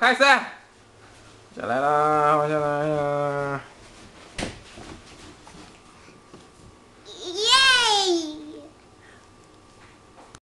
开始，下来啦！我先。